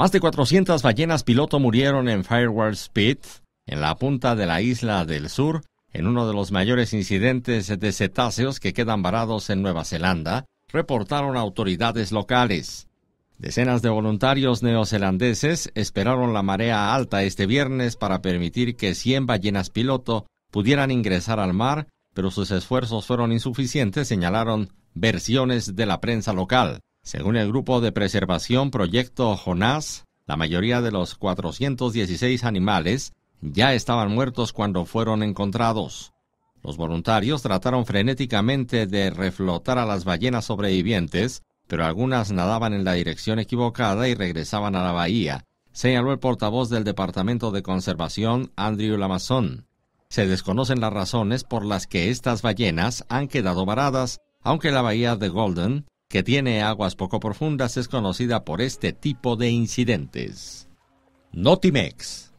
Más de 400 ballenas piloto murieron en Fireworks Pit, en la punta de la isla del sur, en uno de los mayores incidentes de cetáceos que quedan varados en Nueva Zelanda, reportaron autoridades locales. Decenas de voluntarios neozelandeses esperaron la marea alta este viernes para permitir que 100 ballenas piloto pudieran ingresar al mar, pero sus esfuerzos fueron insuficientes, señalaron versiones de la prensa local. Según el grupo de preservación Proyecto Jonás, la mayoría de los 416 animales ya estaban muertos cuando fueron encontrados. Los voluntarios trataron frenéticamente de reflotar a las ballenas sobrevivientes, pero algunas nadaban en la dirección equivocada y regresaban a la bahía, señaló el portavoz del Departamento de Conservación, Andrew Lamasson. Se desconocen las razones por las que estas ballenas han quedado varadas, aunque la bahía de Golden que tiene aguas poco profundas, es conocida por este tipo de incidentes. Notimex